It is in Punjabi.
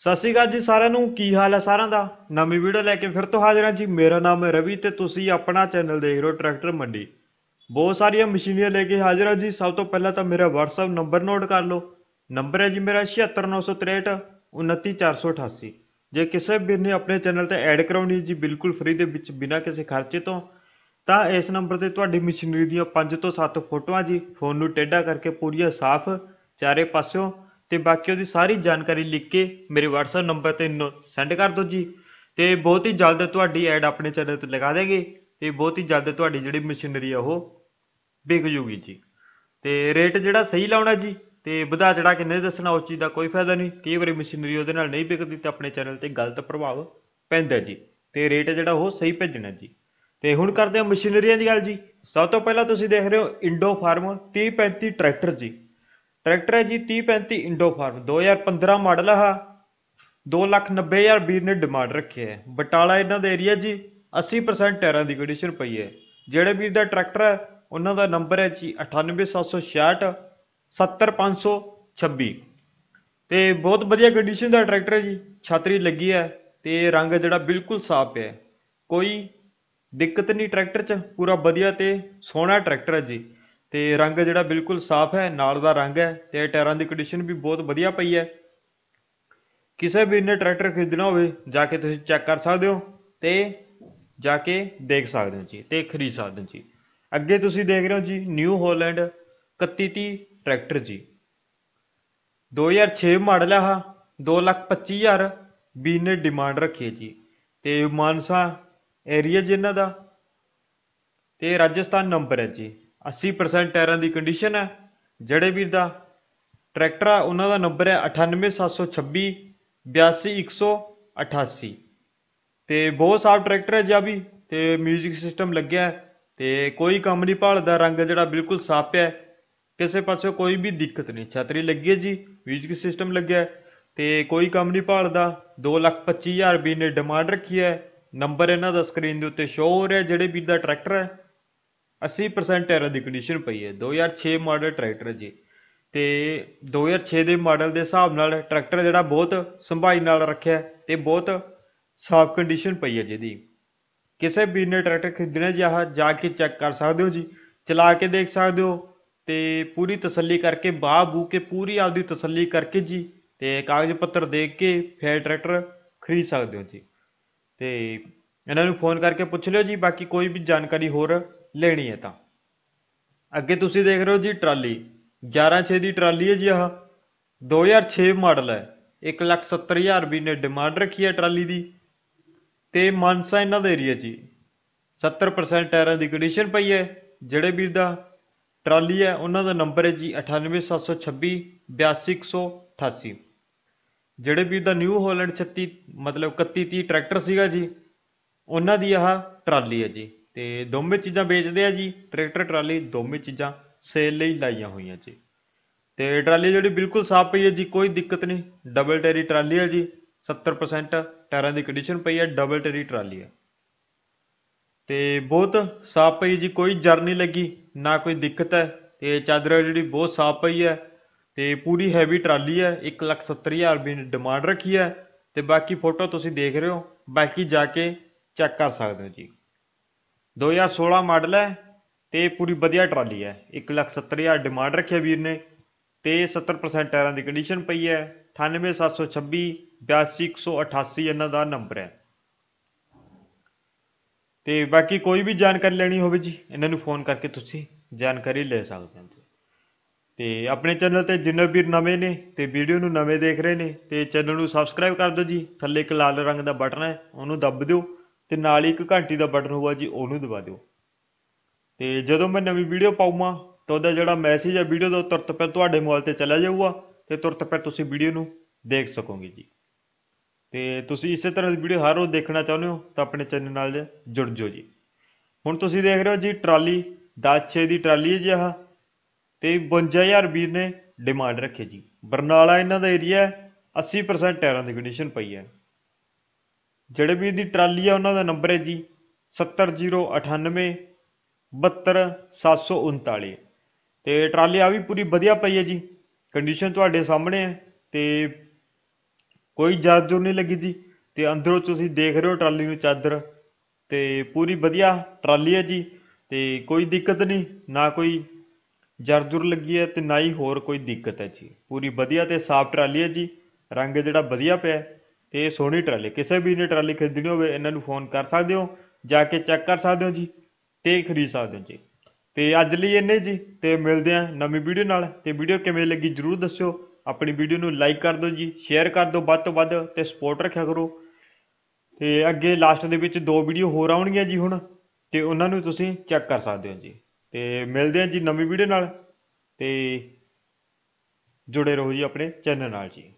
ਸਤਿ ਸ਼੍ਰੀ ਅਕਾਲ ਜੀ ਸਾਰਿਆਂ ਨੂੰ ਕੀ ਹਾਲ ਹੈ ਸਾਰਿਆਂ ਦਾ ਨਵੀਂ ਵੀਡੀਓ ਲੈ ਕੇ ਫਿਰ ਤੋਂ ਹਾਜ਼ਰ ਹਾਂ ਜੀ ਮੇਰਾ ਨਾਮ ਹੈ ਰਵੀ ਤੇ ਤੁਸੀਂ ਆਪਣਾ ਚੈਨਲ ਦੇਖ ਰਹੇ ਹੋ ਟਰੈਕਟਰ ਮੰਡੀ ਬਹੁਤ ਸਾਰੀਆਂ ਮਸ਼ੀਨੀਆਂ ਲੈ ਕੇ ਹਾਜ਼ਰ ਹਾਂ ਜੀ ਸਭ ਤੋਂ ਪਹਿਲਾਂ ਤਾਂ ਮੇਰਾ WhatsApp ਨੰਬਰ ਨੋਟ ਕਰ ਲਓ ਨੰਬਰ ਹੈ ਜੀ ਮੇਰਾ 29488 ਜੇ ਕਿਸੇ ਵੀਰ ਨੇ ਆਪਣੇ ਚੈਨਲ ਤੇ ਐਡ ਕਰਾਉਣੀ ਜੀ ਬਿਲਕੁਲ ਫ੍ਰੀ ਦੇ ਵਿੱਚ ਬਿਨਾਂ ਕਿਸੇ ਖਰਚੇ ਤੋਂ ਤਾਂ ਇਸ ਨੰਬਰ ਤੇ ਤੁਹਾਡੀ ਮਸ਼ੀਨਰੀ ਦੀਆਂ 5 ਤੋਂ 7 ਫੋਟੋਆਂ ਜੀ ਫੋਨ ਨੂੰ ਟੇਢਾ ਕਰਕੇ ਪੂਰੀਆ ਸਾਫ਼ ਚਾਰੇ ਪਾਸਿਓਂ ਤੇ ਬਾਕੀ ਉਹਦੀ ਸਾਰੀ ਜਾਣਕਾਰੀ ਲਿਖ ਕੇ ਮੇਰੇ WhatsApp ਨੰਬਰ ਤੇ ਸੈਂਡ ਕਰ ਦਿਓ ਜੀ ਤੇ ਬਹੁਤ ਹੀ ਜਲਦ ਤੁਹਾਡੀ ਐਡ ਆਪਣੇ ਚੈਨਲ ਤੇ ਲਗਾ ਦੇਗੇ ਤੇ ਬਹੁਤ ਹੀ ਜਲਦ ਤੁਹਾਡੀ ਜਿਹੜੀ ਮਸ਼ੀਨਰੀ ਆ ਉਹ ਵਿਕ ਜੂਗੀ ਜੀ ਤੇ ਰੇਟ ਜਿਹੜਾ ਸਹੀ ਲਾਉਣਾ ਜੀ ਤੇ ਵਧਾ ਚੜਾ ਕੇ ਨਹੀਂ ਦੱਸਣਾ ਉਸ ਚੀਜ਼ ਦਾ ਕੋਈ ਫਾਇਦਾ ਨਹੀਂ ਕਈ ਵਾਰੀ ਮਸ਼ੀਨਰੀ ਉਹਦੇ ਨਾਲ ਨਹੀਂ ਵਿਕਦੀ ਤੇ ਆਪਣੇ ਚੈਨਲ ਤੇ ਗਲਤ ਪ੍ਰਭਾਵ ਪੈਂਦਾ ਜੀ ਤੇ ਰੇਟ ਜਿਹੜਾ ਉਹ ਸਹੀ ਭੇਜਣਾ ਜੀ ਤੇ ਹੁਣ ਕਰਦੇ ਹਾਂ ਮਸ਼ੀਨਰੀਆਂ ਦੀ ਗੱਲ ਜੀ ਸਭ ਤੋਂ ਪਹਿਲਾਂ ਤੁਸੀਂ ਦੇਖ ਰਹੇ ਹੋ ਇੰਡੋ ਫਾਰਮ 3035 ਟਰੈਕਟਰ ਜੀ ਟਰੈਕਟਰ ਹੈ ਜੀ 3035 ਇੰਡੋ ਫਾਰਮ 2015 ਮਾਡਲ ਆ 290000 ਵੀਰ ਨੇ ਡਿਮਾਂਡ ਰੱਖਿਆ ਹੈ ਬਟਾਲਾ ਇਹਨਾਂ ਦਾ ਏਰੀਆ ਜੀ 80% ਟਾਇਰਾਂ ਦੀ ਕੰਡੀਸ਼ਨ ਪਈ ਹੈ ਜਿਹੜੇ ਵੀਰ ਦਾ ਟਰੈਕਟਰ ਹੈ ਉਹਨਾਂ ਦਾ ਨੰਬਰ ਹੈ ਜੀ 98766 70526 ਤੇ ਬਹੁਤ ਵਧੀਆ ਕੰਡੀਸ਼ਨ ਦਾ ਟਰੈਕਟਰ ਹੈ ਜੀ ਛਤਰੀ ਲੱਗੀ ਹੈ ਤੇ ਰੰਗ ਜਿਹੜਾ ਬਿਲਕੁਲ ਸਾਫ਼ ਹੈ ਕੋਈ ਦਿੱਕਤ ਨਹੀਂ ਟਰੈਕਟਰ 'ਚ ਪੂਰਾ ਵਧੀਆ ਤੇ ਸੋਹਣਾ ਟਰੈਕਟਰ ਹੈ ਜੀ ਤੇ ਰੰਗ ਜਿਹੜਾ ਬਿਲਕੁਲ ਸਾਫ਼ ਹੈ ਨਾਲ ਦਾ ਰੰਗ ਹੈ ਤੇ ਟਾਇਰਾਂ ਦੀ ਕੰਡੀਸ਼ਨ ਵੀ ਬਹੁਤ ਵਧੀਆ ਪਈ ਹੈ ਕਿਸੇ ਵੀ ਨੇ ਟਰੈਕਟਰ ਖਰੀਦਣਾ ਹੋਵੇ ਜਾ ਕੇ ਤੁਸੀਂ ਚੈੱਕ ਕਰ ਸਕਦੇ ਹੋ ਤੇ ਜਾ ਕੇ ਦੇਖ ਸਕਦੇ ਹੋ ਜੀ ਤੇ ਖਰੀਦ ਸਕਦੇ ਹੋ ਜੀ ਅੱਗੇ ਤੁਸੀਂ ਦੇਖ ਰਹੇ ਹੋ ਜੀ ਨਿਊ ਹੋਲੈਂਡ 3130 ਟਰੈਕਟਰ ਜੀ 2006 ਮਾਡਲ ਆ ਹਜ਼ਾਰ ਬੀ ਨੇ ਡਿਮਾਂਡ ਰੱਖੀ ਹੈ ਜੀ ਤੇ ਮਾਨਸਾ ਏਰੀਆ ਜੀ ਇਹਨਾਂ ਦਾ ਤੇ ਰਾਜਸਥਾਨ ਨੰਬਰ ਹੈ ਜੀ 80% ਟਾਇਰਾਂ ਦੀ ਕੰਡੀਸ਼ਨ ਹੈ ਜਿਹੜੇ ਵੀਰ ਦਾ ਟਰੈਕਟਰ ਆ ਉਹਨਾਂ ਦਾ ਨੰਬਰ ਹੈ 98726 82188 ਤੇ ਬਹੁਤ ਸਾਫ ਟਰੈਕਟਰ ਹੈ ਜੀ ਆ ਵੀ ਤੇ 뮤직 ਸਿਸਟਮ ਲੱਗਿਆ ਤੇ ਕੋਈ ਕੰਮ ਨਹੀਂ ਭਾਲਦਾ ਰੰਗ ਜਿਹੜਾ ਬਿਲਕੁਲ ਸਾਫ ਹੈ ਕਿਸੇ ਪਾਸੇ ਕੋਈ ਵੀ ਦਿੱਕਤ ਨਹੀਂ ਛਤਰੀ ਲੱਗੀ ਹੈ ਜੀ 뮤직 ਸਿਸਟਮ ਲੱਗਿਆ ਤੇ ਕੋਈ ਕੰਮ ਨਹੀਂ ਭਾਲਦਾ 225000 ਰੁਪਏ ਨੇ ਡਿਮਾਂਡ ਰੱਖੀ ਹੈ ਨੰਬਰ ਇਹਨਾਂ ਦਾ ਸਕਰੀਨ ਦੇ ਉੱਤੇ ਸ਼ੋ ਹੋ ਰਿਹਾ ਜਿਹੜੇ ਵੀਰ ਦਾ ਟਰੈਕਟਰ ਹੈ 80% ਐਰਰ ਦੀ ਕੰਡੀਸ਼ਨ ਪਈ ਹੈ 2006 ਮਾਡਲ ਟਰੈਕਟਰ ਜੀ ਤੇ 2006 ਦੇ ਮਾਡਲ ਦੇ ਹਿਸਾਬ ਨਾਲ ਟਰੈਕਟਰ ਜਿਹੜਾ ਬਹੁਤ ਸੰਭਾਈ ਨਾਲ ਰੱਖਿਆ ਤੇ ਬਹੁਤ ਸਾਫ ਕੰਡੀਸ਼ਨ ਪਈ ਹੈ ਜਿਹਦੀ ਕਿਸੇ ਵੀਰ ਨੇ ਟਰੈਕਟਰ ਖਰੀਦਣਾ ਜਾਂ ਜਾ ਕੇ ਚੈੱਕ ਕਰ ਸਕਦੇ ਹੋ ਜੀ ਚਲਾ ਕੇ ਦੇਖ ਸਕਦੇ ਹੋ ਤੇ ਪੂਰੀ ਤਸੱਲੀ ਕਰਕੇ ਬਾਹ ਬੂ ਕੇ ਪੂਰੀ ਆਪਦੀ ਤਸੱਲੀ ਕਰਕੇ ਜੀ ਤੇ ਕਾਗਜ਼ ਪੱਤਰ ਦੇਖ ਕੇ ਫਿਰ ਟਰੈਕਟਰ ਖਰੀਦ ਸਕਦੇ ਹੋ ਜੀ ਤੇ ਇਹਨਾਂ ਨੂੰ ਫੋਨ ਕਰਕੇ ਪੁੱਛ ਲਿਓ ਜੀ ਬਾਕੀ ਕੋਈ ਵੀ ਜਾਣਕਾਰੀ ਹੋਰ ਲੈਣੀ ਹੈ ਤਾਂ ਅੱਗੇ ਤੁਸੀਂ ਦੇਖ ਰਹੇ ਹੋ ਜੀ ਟਰਾਲੀ 116 ਦੀ ਟਰਾਲੀ ਹੈ ਜੀ ਆਹ 2006 ਮਾਡਲ ਹੈ 170000 ਵੀ ਨੇ ਡਿਮਾਂਡ ਰੱਖੀ ਹੈ ਟਰਾਲੀ ਦੀ ਤੇ ਮਾਨਸਾ ਇਹਨਾਂ ਦਾ ਏਰੀਆ ਜੀ 70% ਟਾਇਰਾਂ ਦੀ ਕੰਡੀਸ਼ਨ ਪਈ ਹੈ ਜਿਹੜੇ ਵੀਰ ਦਾ ਟਰਾਲੀ ਹੈ ਉਹਨਾਂ ਦਾ ਨੰਬਰ ਹੈ ਜੀ 98726 82188 ਜਿਹੜੇ ਵੀ ਦਾ ਨਿਊ ਹੋਲੈਂਡ 36 ਮਤਲਬ 31 30 ਟਰੈਕਟਰ ਸੀਗਾ ਜੀ ਉਹਨਾਂ ਦੀ ਆਹ ਟਰਾਲੀ ਹੈ ਜੀ ਤੇ ਦੋਵੇਂ ਚੀਜ਼ਾਂ ਵੇਚਦੇ ਆ ਜੀ ਟਰੈਕਟਰ ਟਰਾਲੀ ਦੋਵੇਂ ਚੀਜ਼ਾਂ ਸੇਲ ਲਈ ਲਾਈਆਂ ਹੋਈਆਂ ਜੀ ਤੇ ਟਰਾਲੀ ਜਿਹੜੀ ਬਿਲਕੁਲ ਸਾਫ਼ ਪਈ ਹੈ ਜੀ ਕੋਈ ਦਿੱਕਤ ਨਹੀਂ ਡਬਲ ਟੈਰੀ ਟਰਾਲੀ ਹੈ ਜੀ 70% ਟਾਇਰਾਂ ਦੀ ਕੰਡੀਸ਼ਨ ਪਈ ਹੈ ਡਬਲ ਟੈਰੀ ਟਰਾਲੀ ਹੈ ਤੇ ਬਹੁਤ ਸਾਫ਼ ਪਈ ਜੀ ਕੋਈ ਜਰ ਨਹੀਂ ਲੱਗੀ ਨਾ ਕੋਈ ਦਿੱਕਤ ਹੈ ਤੇ ਚਾਦਰ ਜਿਹੜੀ ਬਹੁਤ ਸਾਫ਼ ਪਈ ਹੈ ਤੇ ਪੂਰੀ ਹੈਵੀ ਟਰਾਲੀ ਹੈ 170000 ਰੁਪਏ ਦੀ ਡਿਮਾਂਡ ਰੱਖੀ ਹੈ ਤੇ ਬਾਕੀ ਫੋਟੋ ਤੁਸੀਂ ਦੇਖ ਰਹੇ ਹੋ ਬਾਕੀ ਜਾ ਕੇ ਚੈੱਕ ਕਰ ਸਕਦੇ ਹੋ ਜੀ 2016 ਮਾਡਲ ਹੈ ਤੇ ਪੂਰੀ ਵਧੀਆ ਟਰਾਲੀ ਹੈ 170000 ਡਿਮਾਂਡ ਰੱਖਿਆ ਵੀਰ ਨੇ ਤੇ 70% ਟਾਇਰਾਂ ਦੀ ਕੰਡੀਸ਼ਨ ਪਈ ਹੈ 98726 82188 ਇਹਨਾਂ ਦਾ ਨੰਬਰ ਹੈ ਤੇ ਬਾਕੀ ਕੋਈ ਵੀ ਜਾਣਕਾਰੀ ਲੈਣੀ ਹੋਵੇ ਜੀ ਇਹਨਾਂ ਨੂੰ ਫੋਨ ਕਰਕੇ ਤੁਸੀਂ ਜਾਣਕਾਰੀ ਲੈ ਸਕਦੇ ਹੋ ਤੇ ਆਪਣੇ ਚੈਨਲ ਤੇ ਜਿੰਨੇ ਵੀ ਨਵੇਂ ਨੇ ਤੇ ਵੀਡੀਓ ਨੂੰ ਨਵੇਂ ਦੇਖ ਰਹੇ ਨੇ ਤੇ ਚੈਨਲ ਨੂੰ ਸਬਸਕ੍ਰਾਈਬ ਕਰ ਦਿਓ ਜੀ ਥੱਲੇ ਇੱਕ ਲਾਲ ਰੰਗ ਦਾ ਬਟਨ ਹੈ ਉਹਨੂੰ ਦੱਬ ਦਿਓ ਤੇ ਨਾਲ ਹੀ ਇੱਕ ਘੰਟੀ ਦਾ ਬਟਨ ਹੋਊਗਾ ਜੀ ਉਹਨੂੰ ਦਬਾ ਦਿਓ ਤੇ ਜਦੋਂ ਮੈਂ ਨਵੀਂ ਵੀਡੀਓ ਪਾਉਂਗਾ ਤਾਂ ਉਹਦਾ ਜਿਹੜਾ ਮੈਸੇਜ ਹੈ ਵੀਡੀਓ ਦਾ ਤੁਰਤ ਪਰ ਤੁਹਾਡੇ ਮੋਬਾਈਲ ਤੇ ਚਲਾ ਜਾਊਗਾ ਤੇ ਤੁਰਤ ਪਰ ਤੁਸੀਂ ਵੀਡੀਓ ਨੂੰ ਦੇਖ ਸਕੋਗੇ ਜੀ ਤੇ ਤੁਸੀਂ ਇਸੇ ਤਰ੍ਹਾਂ ਦੀ ਵੀਡੀਓ ਹਰ ਰੋਜ਼ ਦੇਖਣਾ ਚਾਹੁੰਦੇ ਹੋ ਤਾਂ ਆਪਣੇ ਚੈਨਲ ਨਾਲ ਜੁੜ ਜਾਓ ਜੀ ਹੁਣ ਤੁਸੀਂ ਦੇਖ ਰਹੇ ਹੋ ਜੀ ਟਰਾਲੀ 10 6 ਦੀ ਟਰਾਲੀ ਹੈ ਜੀ ਆਹ ਤੇ 52000 ਵੀਰ ਨੇ ਡਿਮਾਂਡ ਰੱਖੀ ਜੀ ਬਰਨਾਲਾ ਇਹਨਾਂ ਦਾ ਏਰੀਆ 80% ਟਾਇਰਾਂ ਦੀ ਕੰਡੀਸ਼ਨ ਪਈ ਹੈ ਜਿਹੜੇ ਵੀਰ ਦੀ ਟਰਾਲੀ ਆ ਉਹਨਾਂ ਦਾ ਨੰਬਰ ਹੈ ਜੀ 70098 72739 ਤੇ ਟਰਾਲੀ ਆ ਵੀ ਪੂਰੀ ਵਧੀਆ ਪਈ ਹੈ ਜੀ ਕੰਡੀਸ਼ਨ ਤੁਹਾਡੇ ਸਾਹਮਣੇ ਹੈ ਤੇ ਕੋਈ ਜਾਦੂ ਨਹੀਂ ਲੱਗੀ ਜੀ ਤੇ ਅੰਦਰੋਂ ਤੁਸੀਂ ਦੇਖ ਰਹੇ ਹੋ ਟਰਾਲੀ ਨੂੰ ਚਾਦਰ ਤੇ ਪੂਰੀ ਵਧੀਆ ਟਰਾਲੀ ਹੈ ਜੀ ਤੇ ਕੋਈ ਦਿੱਕਤ ਨਹੀਂ ਨਾ ਕੋਈ ਜਰਜੁਰ ਲੱਗੀ ਹੈ ਤੇ ਨਾ ਹੀ ਹੋਰ ਕੋਈ ਦਿੱਕਤ ਹੈ ਜੀ ਪੂਰੀ ਵਧੀਆ ਤੇ ਸਾਫ਼ ਟਰਾਲੀ ਹੈ ਜੀ ਰੰਗ ਜਿਹੜਾ ਵਧੀਆ ਪਿਆ ਤੇ ਇਹ ਸੋਹਣੀ ਟਰਾਲੀ ਕਿਸੇ ਵੀ ਨੇ ਟਰਾਲੀ ਖਰੀਦਣੀ ਹੋਵੇ ਇਹਨਾਂ ਨੂੰ ਫੋਨ ਕਰ ਸਕਦੇ ਹੋ ਜਾ ਕੇ ਚੈੱਕ ਕਰ ਸਕਦੇ ਹੋ ਜੀ ਤੇ ਖਰੀਦ ਸਕਦੇ ਹੋ ਜੀ ਤੇ ਅੱਜ ਲਈ ਇੰਨੇ ਜੀ ਤੇ ਮਿਲਦੇ ਆ ਨਵੀਂ ਵੀਡੀਓ ਨਾਲ ਤੇ ਵੀਡੀਓ ਕਿਵੇਂ ਲੱਗੀ ਜਰੂਰ ਦੱਸਿਓ ਆਪਣੀ ਵੀਡੀਓ ਨੂੰ ਲਾਈਕ ਕਰ ਦਿਓ ਜੀ ਸ਼ੇਅਰ ਕਰ ਦਿਓ ਵੱਧ ਤੋਂ ਵੱਧ ਤੇ ਸਪੋਰਟ ਰੱਖਿਆ ਕਰੋ ਤੇ ਅੱਗੇ ਲਾਸਟ ਦੇ ਵਿੱਚ ਦੋ ਵੀਡੀਓ ਹੋਰ ਆਉਣਗੀਆਂ ਜੀ ਹੁਣ ਤੇ ਉਹਨਾਂ ਨੂੰ ਤੁਸੀਂ ਚੈੱਕ ਕਰ ਸਕਦੇ ਹੋ ਜੀ ਤੇ ਮਿਲਦੇ ਹਾਂ ਜੀ ਨਵੀਂ ਵੀਡੀਓ ਨਾਲ ਤੇ ਜੁੜੇ ਰਹੋ ਜੀ ਆਪਣੇ ਚੈਨਲ ਨਾਲ ਜੀ